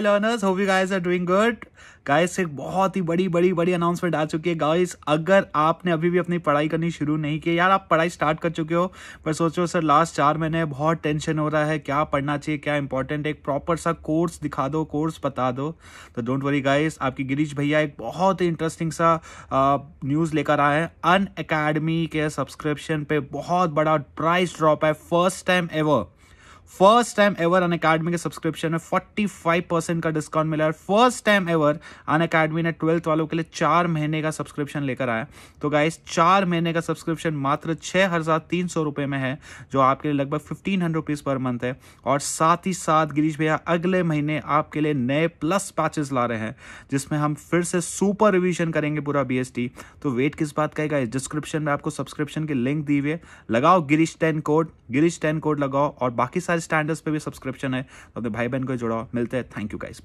learners hope you guys are doing good guys एक बहुत ही बड़ी बड़ी बड़ी अनाउंसमेंट आ चुकी है गाइस अगर आपने अभी भी अपनी पढ़ाई करनी शुरू नहीं की यार आप पढ़ाई स्टार्ट कर चुके हो पर सोचो सर लास्ट चार महीने बहुत टेंशन हो रहा है क्या पढ़ना चाहिए क्या इंपॉर्टेंट एक प्रॉपर सा कोर्स दिखा दो कोर्स बता दो तो डोंट वरी गाइस आपकी गिरीश भैया एक बहुत ही इंटरेस्टिंग सा न्यूज़ लेकर आए हैं अन अकेडमी के सब्सक्रिप्शन पे बहुत बड़ा प्राइस ड्रॉप है first time ever first time ever Unacademy के सब्सक्रिप्शन में 45 परसेंट का डिस्काउंट मिला है first time ever Unacademy ने ट्वेल्थ वालों के लिए चार महीने का सब्सक्रिप्शन लेकर आया तो गाइस चार महीने का सब्सक्रिप्शन मात्र छः हज़ार तीन सौ रुपये में है जो आपके लिए लगभग fifteen hundred rupees per month है और साथ ही साथ गिरीश भैया अगले महीने आपके लिए नए प्लस पैचेस ला रहे हैं जिसमें हम फिर से सुपर रिविजन करेंगे पूरा बी तो वेट किस बात का है गाइस डिस्क्रिप्शन में आपको सब्सक्रिप्शन की लिंक दी हुई है लगाओ Girish ten code Girish ten code लगाओ और बाकी सारे स्टैंडर्ड्स पे भी सब्सक्रिप्शन है तो अपने भाई बहन को जुड़ाओ मिलते हैं थैंक यू गाइस